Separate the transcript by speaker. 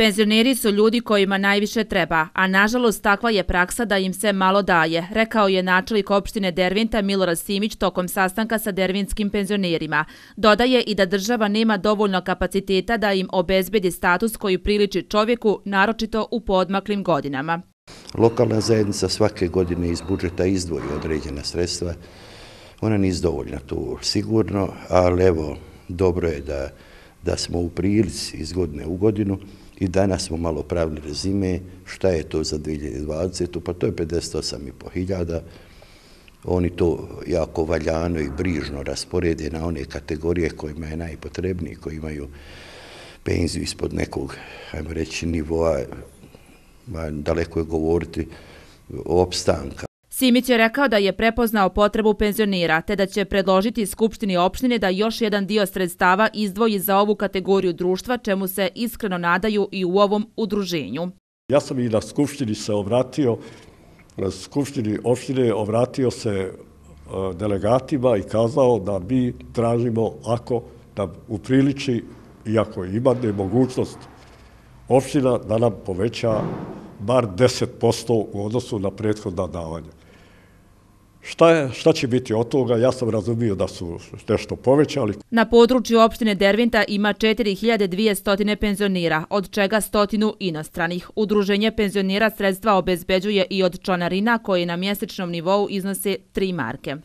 Speaker 1: Penzioneri su ljudi kojima najviše treba, a nažalost takva je praksa da im se malo daje, rekao je načelik opštine Dervinta Milorad Simić tokom sastanka sa dervinskim penzionerima. Dodaje i da država nema dovoljno kapaciteta da im obezbedi status koji priliči čovjeku, naročito u podmaklim godinama.
Speaker 2: Lokalna zajednica svake godine iz budžeta izdvoji određena sredstva. Ona niz dovoljna tu sigurno, ali evo, dobro je da smo u prilici iz godine u godinu, i danas smo malo pravili rezime šta je to za 2020. pa to je 58,5 hiljada. Oni to jako valjano i brižno rasporede na one kategorije kojima je najpotrebniji, koji imaju penziju ispod nekog, hajmo reći, nivoa, daleko je govoriti, opstanka.
Speaker 1: Simić je rekao da je prepoznao potrebu penzionira, te da će predložiti Skupštini opštine da još jedan dio sredstava izdvoji za ovu kategoriju društva, čemu se iskreno nadaju i u ovom udruženju.
Speaker 3: Ja sam i na Skupštini se obratio, Skupštini opštine obratio se e, delegatima i kazao da mi tražimo ako da upriliči iako ako ima nemogućnost opština da nam poveća bar 10% u odnosu na prethodna davanja. Šta, šta će biti od toga? Ja sam razumio da su nešto povećali.
Speaker 1: Na području opštine Dervinta ima 4200 penzionira, od čega stotinu inostranih. Udruženje penzionira sredstva obezbeđuje i od čonarina koji na mjesečnom nivou iznose 3 marke.